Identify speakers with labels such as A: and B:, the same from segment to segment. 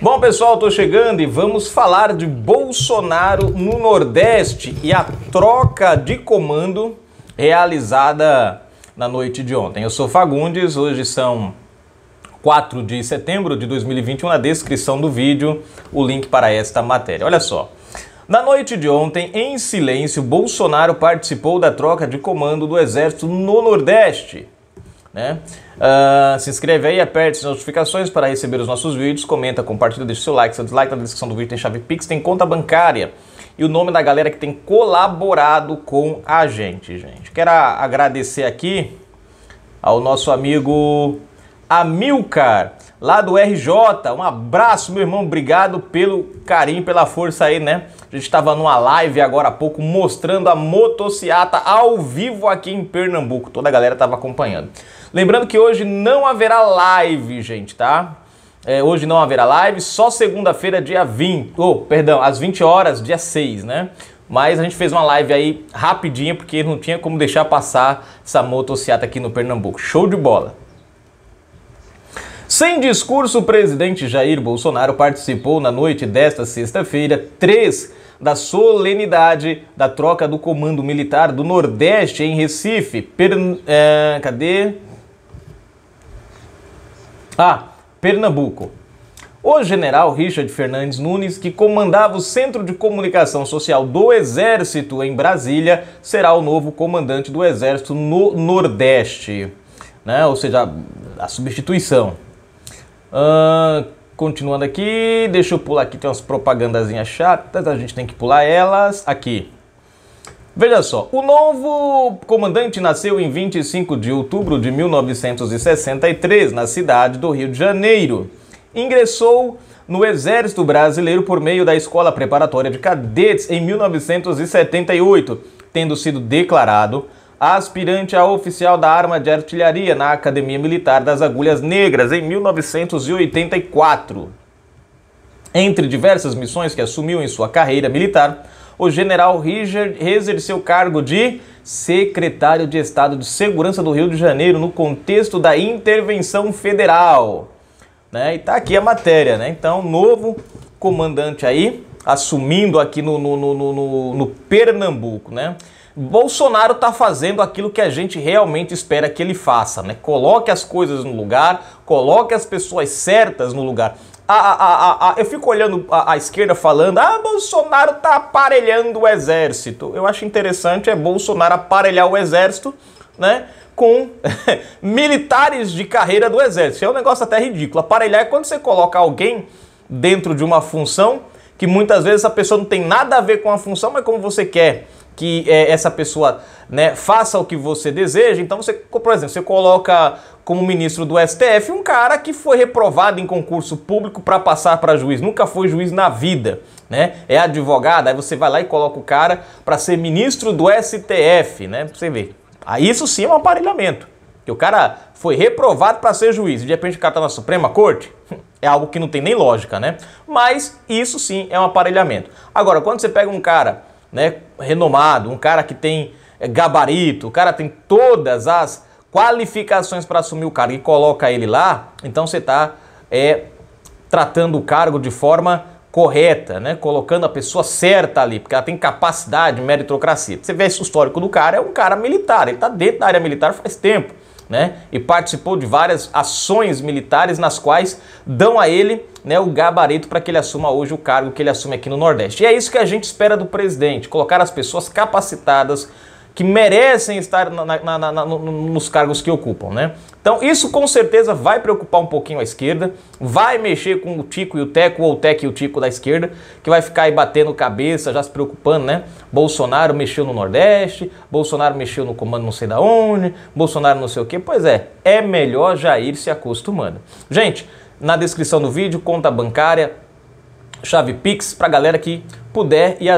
A: Bom, pessoal, estou chegando e vamos falar de Bolsonaro no Nordeste e a troca de comando realizada na noite de ontem. Eu sou Fagundes, hoje são 4 de setembro de 2021. Na descrição do vídeo, o link para esta matéria. Olha só. Na noite de ontem, em silêncio, Bolsonaro participou da troca de comando do Exército no Nordeste. Né? Uh, se inscreve aí, aperte as notificações para receber os nossos vídeos, comenta, compartilha, deixa seu like, seu dislike, na descrição do vídeo tem chave Pix, tem conta bancária e o nome da galera que tem colaborado com a gente, gente. Quero agradecer aqui ao nosso amigo Amilcar, lá do RJ. Um abraço, meu irmão. Obrigado pelo carinho, pela força aí, né? A gente estava numa live agora há pouco mostrando a motociata ao vivo aqui em Pernambuco. Toda a galera estava acompanhando. Lembrando que hoje não haverá live, gente, tá? É, hoje não haverá live, só segunda-feira, dia 20. Oh, perdão, às 20 horas, dia 6, né? Mas a gente fez uma live aí rapidinha porque não tinha como deixar passar essa motociata aqui no Pernambuco. Show de bola! Sem discurso, o presidente Jair Bolsonaro participou na noite desta sexta-feira, 3 da solenidade da troca do comando militar do Nordeste em Recife. É, cadê? Ah, Pernambuco. O general Richard Fernandes Nunes, que comandava o Centro de Comunicação Social do Exército em Brasília, será o novo comandante do Exército no Nordeste. Né? Ou seja, a substituição. Uh, continuando aqui, deixa eu pular aqui, tem umas propagandazinhas chatas, a gente tem que pular elas. Aqui. Veja só, o novo comandante nasceu em 25 de outubro de 1963, na cidade do Rio de Janeiro. Ingressou no Exército Brasileiro por meio da Escola Preparatória de Cadetes em 1978, tendo sido declarado aspirante a oficial da arma de artilharia na Academia Militar das Agulhas Negras em 1984. Entre diversas missões que assumiu em sua carreira militar, o general Richard exerceu o cargo de secretário de Estado de Segurança do Rio de Janeiro no contexto da intervenção federal. Né? E tá aqui a matéria, né? Então, novo comandante aí, assumindo aqui no, no, no, no, no Pernambuco, né? Bolsonaro está fazendo aquilo que a gente realmente espera que ele faça, né? Coloque as coisas no lugar, coloque as pessoas certas no lugar a, a, a, eu fico olhando a, esquerda falando, ah, Bolsonaro tá aparelhando o exército. Eu acho interessante é Bolsonaro aparelhar o exército, né? Com militares de carreira do exército. É um negócio até ridículo. Aparelhar é quando você coloca alguém dentro de uma função que muitas vezes a pessoa não tem nada a ver com a função, mas como você quer que é, essa pessoa né, faça o que você deseja. Então, você, por exemplo, você coloca como ministro do STF um cara que foi reprovado em concurso público para passar para juiz, nunca foi juiz na vida, né? É advogado, aí você vai lá e coloca o cara para ser ministro do STF, né? Pra você ver. isso sim é um aparelhamento. Que o cara foi reprovado para ser juiz e de repente o cara tá na Suprema Corte, é algo que não tem nem lógica, né? Mas isso sim é um aparelhamento. Agora, quando você pega um cara né, renomado, um cara que tem é, gabarito, o cara tem todas as qualificações para assumir o cargo e coloca ele lá, então você está é, tratando o cargo de forma correta, né? colocando a pessoa certa ali, porque ela tem capacidade, meritocracia. Você vê o histórico do cara, é um cara militar, ele está dentro da área militar faz tempo né? E participou de várias ações militares nas quais dão a ele né, o gabarito para que ele assuma hoje o cargo que ele assume aqui no Nordeste. E é isso que a gente espera do presidente: colocar as pessoas capacitadas que merecem estar na, na, na, nos cargos que ocupam, né? Então isso com certeza vai preocupar um pouquinho a esquerda, vai mexer com o Tico e o Teco, ou o Teco e o Tico da esquerda, que vai ficar aí batendo cabeça, já se preocupando, né? Bolsonaro mexeu no Nordeste, Bolsonaro mexeu no comando não sei da onde, Bolsonaro não sei o que. Pois é, é melhor já ir se acostumando. Gente, na descrição do vídeo, conta bancária, chave Pix para a galera que puder e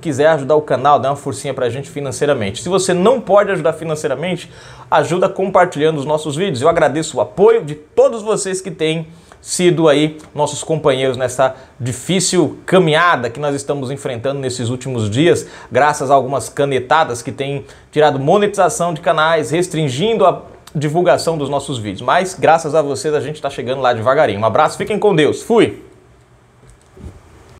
A: quiser ajudar o canal, dá uma forcinha para a gente financeiramente. Se você não pode ajudar financeiramente, ajuda compartilhando os nossos vídeos. Eu agradeço o apoio de todos vocês que têm sido aí nossos companheiros nessa difícil caminhada que nós estamos enfrentando nesses últimos dias, graças a algumas canetadas que têm tirado monetização de canais, restringindo a divulgação dos nossos vídeos. Mas graças a vocês a gente está chegando lá devagarinho. Um abraço, fiquem com Deus. Fui!